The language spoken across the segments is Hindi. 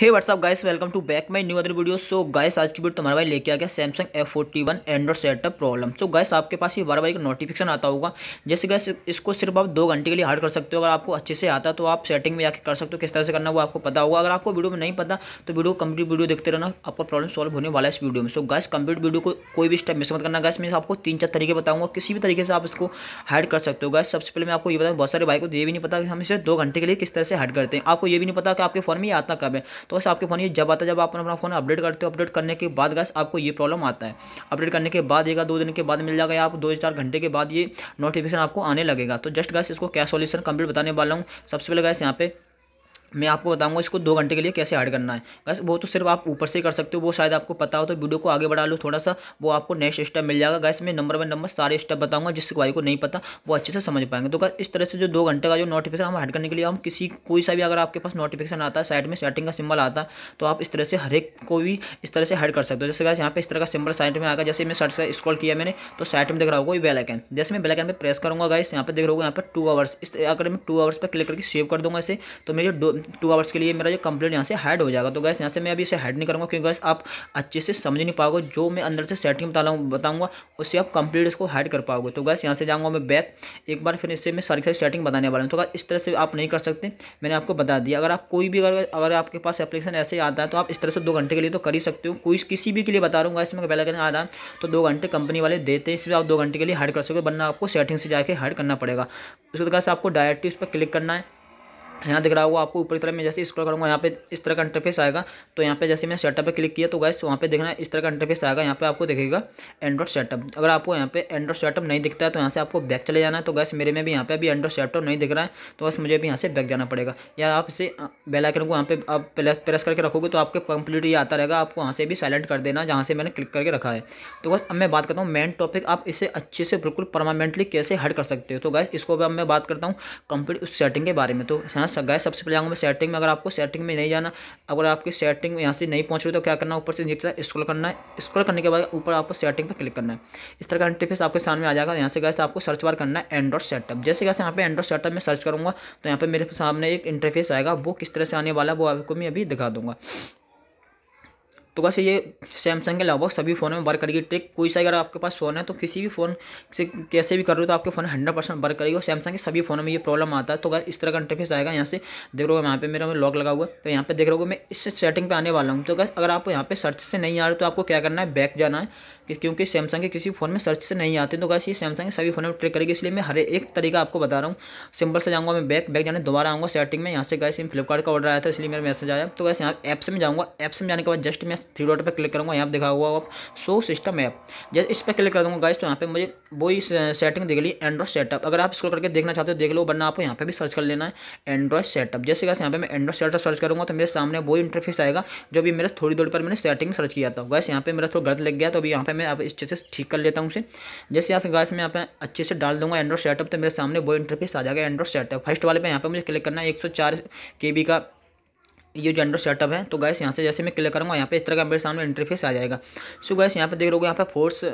hey what's up guys welcome to back my new other video so guys आज की वीडियो तुम्हारे भाई लेके आ गया Samsung F forty one android setup problem so guys आपके पास ये बार बार एक नोटिफिकेशन आता होगा जैसे गैस इसको सिर्फ आप दो घंटे के लिए हार्ड कर सकते हो अगर आपको अच्छे से आता तो आप सेटिंग में आकर कर सकते हो किस तरह से करना वो आपको पता होगा अगर आपको वीडियो में नहीं पता तो वीडियो कंप्लीट वीडियो देखते रहना आपका प्रॉब्लम सॉल्व होने वाला है इस वीडियो में सो गाइस कंप्लीट वीडियो को कोई भी स्टेप मिस मत करना गाइस मैं आपको तीन चार तरीके बताऊंगा किसी भी तरीके से आप इसको हाइड कर सकते हो गाइस सबसे पहले मैं आपको ये बताऊँ बहुत सारे भाई को तो ये भी नहीं पता कि हम इसे दो घंटे के लिए किस तरह से हाइड करते हैं आपको ये भी नहीं पता कि आपके फोन में ये आता कब है तो बस आपके फ़ोन ये जब आता है जब आप अपना फ़ोन अपडेट करते हो अपडेट करने के बाद गैस आपको ये प्रॉब्लम आता है अपडेट करने के बाद येगा दो दिन के बाद मिल जाएगा आप दो चार घंटे के बाद ये नोटिफिकेशन आपको आने लगेगा तो जस्ट गैस इसको क्या सोल्यूशन कंप्लीट बताने वाला हूँ सबसे पहले गैस यहाँ पे मैं आपको बताऊंगा इसको दो घंटे के लिए कैसे ऐड करना है बस वो तो सिर्फ आप ऊपर से कर सकते हो वो शायद आपको पता हो तो वीडियो को आगे बढ़ा लो थोड़ा सा वो आपको नेक्स्ट स्टेप मिल जाएगा गैस मैं नंबर वन नंबर सारे स्टेप बताऊंगा जिससे भाई को नहीं पता वो अच्छे से समझ पाएंगे तो इस तरह से जो दो घंटे का जो नोटिफिकेशन हम ऐड करने के लिए हम किसी कोई सा भी अगर आपके पास नोटिफिकेशन आता है साइड में सेटिंग का सिंबल आता तो आप इस तरह से हर एक को भी इस तरह से हेड कर सकते हो जैसे गैस यहाँ पर इस तरह का सिंबल साइड में आएगा जैसे मैं सर से स्क्रॉल किया मैंने तो साइड में देख रहा होगा ये एन जैसे मैं एन पर प्रेस करूँगा गैस यहाँ पर देख रहा हूँ यहाँ पर टू आवर्स इस अगर मैं टू आवर्स पर क्लिक करके सेव कर दूँगा इसे तो मेरे टू आवर्स के लिए मेरा जो कंप्लीट यहाँ से हेड हो जाएगा तो गैस यहाँ से मैं अभी इसे हेड नहीं करूँगा क्योंकि गैस आप अच्छे से समझ नहीं पाओगे जो मैं अंदर से सेटिंग बता बताऊँगा उससे आप कंप्लीट इसको हैड कर पाओगे तो गैस यहाँ से जाऊँगा मैं बैक एक बार फिर इससे मैं सारी सारी सेटिंग बताने वाला हूँ तो इस तरह से आप नहीं कर सकते मैंने आपको बता दिया अगर आप कोई भी अगर अगर आपके पास एप्लीकेशन ऐसे आता है तो आप इस तरह से दो घंटे के लिए तो कर ही सकते हो कोई किसी भी के लिए बता रहा हूँ इसमें पहले करना आ रहा है तो दो घंटे कंपनी वाले देते हैं इसमें आप दो घंटे के लिए हाइड कर सकते हो वरना आपको सेटिंग से जाकर हाइड करना पड़ेगा उसके बाद आपको डायरेक्टली उस पर क्लिक करना है यहाँ दिख रहा होगा आपको ऊपर की तरफ मैं जैसे स्क्रॉल करूँगा यहाँ पे इस तरह का इंटरफेस आएगा तो यहाँ पे जैसे मैं सेटअप पे क्लिक किया तो गैस वहाँ पे देखना इस तरह का इंटरफेस आएगा यहाँ पे आपको दिखेगा एंड्रॉइड सेटअप अगर आपको यहाँ पे एंड्रॉइड सेटअप नहीं दिखता है तो यहाँ से आपको बैक चले जाना है तो गैस मेरे में भी यहाँ पे अभी एंड्रॉइड सेटअप नहीं दिख रहा है तो बस मुझे भी यहाँ से बैक जाना पड़ेगा या आप इसे बेलाइकन को यहाँ पे आप प्रेस करके रखोगे तो आपके कंप्लीट ये आता रहेगा आपको वहाँ से भी साइलेंट कर देना जहाँ से मैंने क्लिक करके रखा है तो बस अब मैं बात करता हूँ मेन टॉपिक आप इसे अच्छे से बिल्कुल परमानेंटली कैसे हट कर सकते हो तो गैस इसको अब मैं बात करता हूँ कंप्लीट उस सेटिंग के बारे में तो यहाँ करना गए सबसे पहले जाऊँगा मैं सेटिंग में अगर आपको सेटिंग में नहीं जाना अगर आपकी सेटिंग में यहाँ से नहीं पहुँच रही तो क्या करना ऊपर से नीचे स्क्रॉल करना है स्क्रॉल करने के बाद ऊपर आपको सेटिंग पर क्लिक करना है इस तरह का इंटरफेस आपके सामने आ जाएगा यहाँ से गए आपको सर्च बार करना है एंड्रॉड सेटअप जैसे कैसे यहाँ पे एंड्रॉड सेटअप में सर्च करूँगा तो यहाँ पर मेरे सामने एक इंटरफेस आएगा वो किस तरह से आने वाला है वो आपको मैं अभी दिखा दूँगा तो बस ये सैमसंग के लगभग सभी फोन में वर्क करेगी ट्रिक कोई सा अगर आपके पास फ़ोन है तो किसी भी फ़ोन से कैसे भी कर रहे हो तो आपके फ़ोन हंड्रेड परसेंट वर्क करेगी और सैमसंग के सभी फ़ोनों में ये प्रॉब्लम आता है तो बस इस तरह का इंटरफेस आएगा यहाँ से देख रहे हो यहाँ पे मेरा लॉक लगा हुआ है तो यहाँ पे देख रहे हो मैं इस सेटिंग पर आने वाला हूँ तो अगर आप यहाँ पर सर्च से नहीं आ रहे तो आपको क्या करना है बैक जाना है क्योंकि सैमसंग के किसी फ़ोन में सर्च से नहीं आते तो बस ये सैमसंग के सभी फ़ोन में ट्रिक करेगी इसलिए मैं हर एक तरीका आपको बता रहा हूँ सिंपल से जाऊँगा मैं बैक बैक जाने दोबारा आऊँगा सेटिंग में यहाँ से गए फ्लिपकार्ट का ऑर्डर आया था इसलिए मेरा मैसेज आया तो बस यहाँ ऐप से मैं जाऊँगा ऐप से जाने के बाद जस्ट मैं थ्री डॉट पर क्लिक करूँगा यहाँ पर दिखा हुआ सो शो सिस्टम ऐप जैसे इस पर क्लिक कर दूँगा गाइस तो यहाँ पे मुझे वही सेटिंग दिख ली एंड्रॉइड सेटअप अगर आप इसको करके देखना चाहते हो देख लो वरना आपको यहाँ पे भी सर्च कर लेना है एंड्रॉइड सेटअप जैसे गैस यहाँ पे मैं एंड्रॉइड सेटअप सर्च करूँगा तो मेरे सामने वही इंटरफेस आएगा जो भी मेरे थोड़ी देर पर मैंने सेटिंग सर्च किया था गैस यहाँ पर मेरा थोड़ा गलत लग गया तो अभी यहाँ पर मैं इस अच्छे से ठीक कर लेता हूँ उसे जैसे यहाँ से गैस मैं यहाँ अच्छे से डाल दूँगा एंड्रॉइड सेटअप तो मेरे सामने वो इंटरफेस आ जाएगा एंड्रॉइड सेटअप फर्स्ट वाले पर यहाँ पर मुझे क्लिक करना है एक सौ चार के बी का ये जेंडर सेटअप है तो गैस यहाँ से जैसे मैं क्लिक करूँगा यहाँ पे इस तरह का मेरे सामने इंटरफेस आ जाएगा सो गैस यहाँ पे देख लो यहाँ पे फोर्स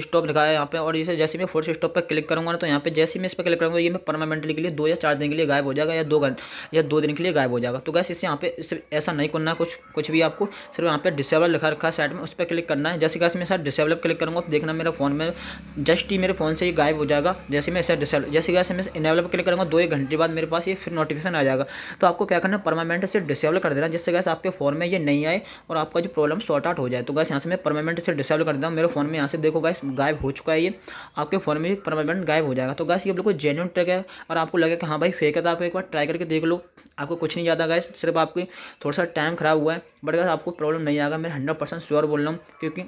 स्टॉप लिखा है यहाँ पे और इसे जैसे मैं फोर्स स्टॉप पर क्लिक करूँगा ना तो यहाँ पे जैसे मैं इस पर क्लिक करूँगा ये मैं परमानेंटली के लिए दो या चार दिन के लिए गायब हो जाएगा या दो घंटे या दो दिन के लिए गायब हो जाएगा तो गैस इसे यहाँ पे सिर्फ ऐसा नहीं करना कुछ कुछ भी आपको सिर्फ यहाँ पे डिसेबल लिखा रखा है साइड में उस पर क्लिक करना है जैसे गैस मैं सर डिसेबल क्लिक करूँगा तो देखना मेरा फोन में जस्ट ही मेरे फोन से ही गायब हो जाएगा जैसे मैं सर डिसेबल जैसे गैस मैं इनेबल पर क्लिक करूँगा दो एक घंटे बाद मेरे पास ये फिर नोटिफिकेशन आ जाएगा तो आपको क्या करना है परमानेंट से डिसेबल कर देना जिससे गैस आपके फोन में ये नहीं आए और आपका जो प्रॉब्लम सॉर्ट आउट हो जाए तो गैस यहाँ से मैं परमानेंट से डिसेबल कर देता हूँ मेरे फोन में यहाँ से देखो गैस गायब हो चुका है ये आपके फ़ोन में परमानेंट गायब हो जाएगा तो गैस ये बिल्कुल जेन्यून ट्रिक है और आपको लगे कि हाँ भाई फेक है तो आप एक बार ट्राई करके देख लो आपको कुछ नहीं ज़्यादा गैस सिर्फ आपकी थोड़ा सा टाइम ख़राब हुआ है बट गैस आपको प्रॉब्लम नहीं आएगा मैं हंड्रेड परसेंट श्योर बोल रहा हूँ क्योंकि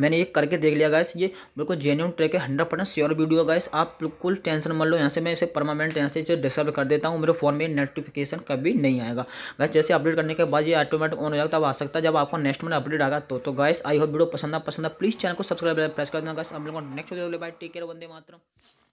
मैंने एक करके देख लिया गाइस ये बिल्कुल जेन्यून ट्रैक है hundred percent sure video guys आप बिल्कुल टेंशन मत लो यहाँ से मैं इसे परमानेंट यहाँ से डिस्टर्ब डिसेबल कर देता हूँ मेरे फोन में नोटिफिकेशन कभी नहीं आएगा गाइस जैसे अपडेट करने के बाद ये ऑटोमेटिक ऑन हो जाएगा तब आ सकता है जब आपको नेक्स्ट में अपडेट आएगा तो तो गाइस आई होप वीडियो पसंद आ पसंद प्लीज़ चैनल को सब्सक्राइब प्रेस कर देना गाइस लोगों को next video bye take care वंदे मातरम